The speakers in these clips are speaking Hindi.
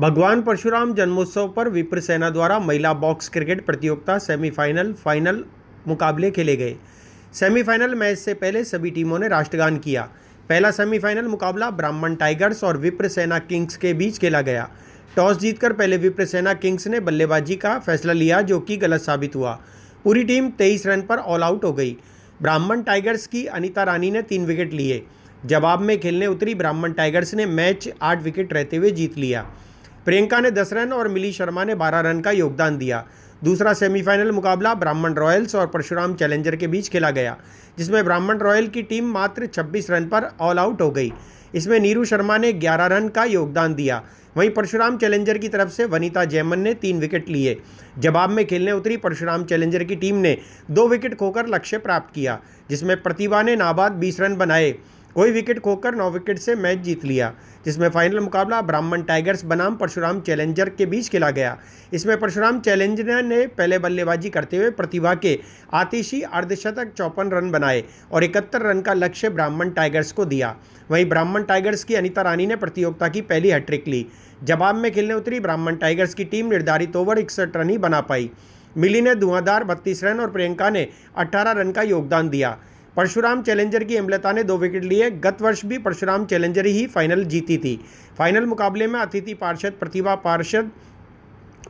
भगवान परशुराम जन्मोत्सव पर विप्र सेना द्वारा महिला बॉक्स क्रिकेट प्रतियोगिता सेमीफाइनल फाइनल मुकाबले खेले गए सेमीफाइनल मैच से पहले सभी टीमों ने राष्ट्रगान किया पहला सेमीफाइनल मुकाबला ब्राह्मण टाइगर्स और विप्र सेना किंग्स के बीच खेला गया टॉस जीतकर पहले विप्र सेना किंग्स ने बल्लेबाजी का फैसला लिया जो कि गलत साबित हुआ पूरी टीम तेईस रन पर ऑल आउट हो गई ब्राह्मण टाइगर्स की अनिता रानी ने तीन विकेट लिए जवाब में खेलने उतरी ब्राह्मण टाइगर्स ने मैच आठ विकेट रहते हुए जीत लिया प्रियंका ने दस रन और मिली शर्मा ने बारह रन का योगदान दिया दूसरा सेमीफाइनल मुकाबला ब्राह्मण रॉयल्स और परशुराम चैलेंजर के बीच खेला गया जिसमें ब्राह्मण रॉयल की टीम मात्र 26 रन पर ऑल आउट हो गई इसमें नीरू शर्मा ने 11 रन का योगदान दिया वहीं परशुराम चैलेंजर की तरफ से वनीता जयमन ने तीन विकेट लिए जवाब में खेलने उतरी परशुराम चैलेंजर की टीम ने दो विकेट खोकर लक्ष्य प्राप्त किया जिसमें प्रतिभा ने नाबाद बीस रन बनाए कोई विकेट खोकर नौ विकेट से मैच जीत लिया जिसमें फाइनल मुकाबला ब्राह्मण टाइगर्स बनाम परशुराम चैलेंजर के बीच खेला गया इसमें परशुराम चैलेंजर ने पहले बल्लेबाजी करते हुए प्रतिभा के आतिशी अर्धशतक चौपन रन बनाए और इकहत्तर रन का लक्ष्य ब्राह्मण टाइगर्स को दिया वहीं ब्राह्मण टाइगर्स की अनिता रानी ने प्रतियोगिता की पहली हैट्रिक ली जवाब में खेलने उतरी ब्राह्मण टाइगर्स की टीम निर्धारित ओवर इकसठ रन ही बना पाई मिली ने धुआंधार बत्तीस रन और प्रियंका ने अट्ठारह रन का योगदान दिया परशुराम चैलेंजर की अमलता ने दो विकेट लिए गत वर्ष भी परशुराम चैलेंजर ही फाइनल जीती थी फाइनल मुकाबले में अतिथि पार्षद प्रतिभा पार्षद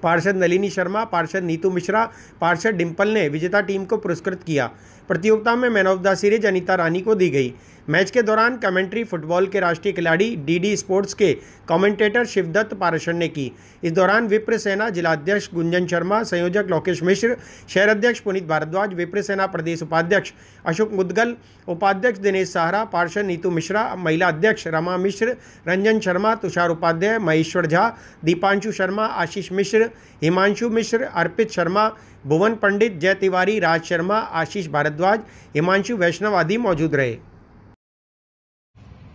पार्षद नलिनी शर्मा पार्षद नीतू मिश्रा पार्षद डिम्पल ने विजेता टीम को पुरस्कृत किया प्रतियोगिता में man of the series Anita Rani को दी गई मैच के दौरान कमेंट्री फुटबॉल के राष्ट्रीय खिलाड़ी डीडी स्पोर्ट्स के कमेंटेटर शिवदत्त पारशन ने की इस दौरान विप्र सेना जिलाध्यक्ष गुंजन शर्मा संयोजक लोकेश मिश्र शहर अध्यक्ष पुनीत भारद्वाज विप्र सेना प्रदेश उपाध्यक्ष अशोक मुदगल उपाध्यक्ष दिनेश सहारा पार्षद नीतू मिश्रा महिला अध्यक्ष रमा मिश्र रंजन शर्मा तुषार उपाध्याय महेश्वर झा दीपांशु शर्मा आशीष मिश्र हिमांशु मिश्र अर्पित शर्मा भुवन पंडित जय तिवारी राज शर्मा आशीष भारद्वाज हिमांशु वैष्णव आदि मौजूद रहे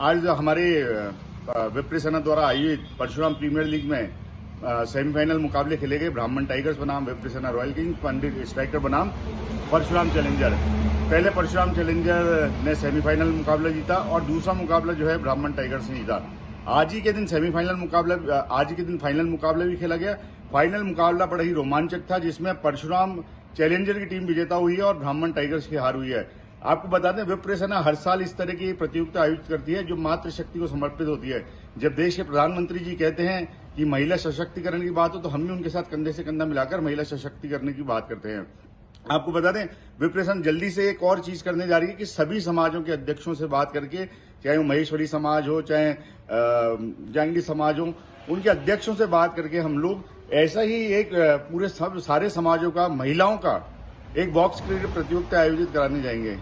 आज हमारे विप्री सेना द्वारा आयोजित परशुराम प्रीमियर लीग में सेमीफाइनल मुकाबले खेले गए ब्राह्मण टाइगर्स बनाम विप्री सेना रॉयल किंग्स पंडित स्ट्राइकर बनाम परशुराम चैलेंजर पहले परशुराम चैलेंजर ने सेमीफाइनल मुकाबला जीता और दूसरा मुकाबला जो है ब्राह्मण टाइगर्स ने जीता आज ही के दिन सेमीफाइनल मुकाबला आज ही के दिन फाइनल मुकाबला भी खेला गया फाइनल मुकाबला बड़ा ही रोमांचक था जिसमें परशुराम चैलेंजर की टीम विजेता हुई है और ब्राह्मण टाइगर्स की हार हुई है आपको बता दें सेना हर साल इस तरह की प्रतियोगिता आयोजित करती है जो मातृशक्ति को समर्पित होती है जब देश के प्रधानमंत्री जी कहते हैं कि महिला सशक्तिकरण की बात हो तो हम भी उनके साथ कंधे से कंधा मिलाकर महिला सशक्तिकरण की बात करते हैं आपको बता दें विप्रेशन जल्दी से एक और चीज करने जा रही है कि सभी समाजों के अध्यक्षों से बात करके चाहे वो महेश्वरी समाज हो चाहे जांगी समाज हो उनके अध्यक्षों से बात करके हम लोग ऐसा ही एक पूरे सब सारे समाजों का महिलाओं का एक बॉक्स क्रिकेट प्रतियोगिता आयोजित कराने जाएंगे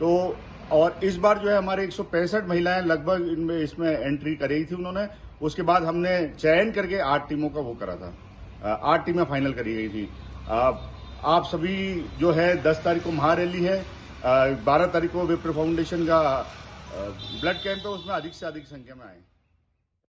तो और इस बार जो है हमारे एक महिलाएं लगभग इनमें इसमें एंट्री करी थी उन्होंने उसके बाद हमने चयन करके आठ टीमों का वो करा था आठ टीमें फाइनल करी गई थी आप सभी जो है दस तारीख को महारैली है बारह तारीख को विप्र फाउंडेशन का ब्लड कैंप है उसमें अधिक से अधिक संख्या में आए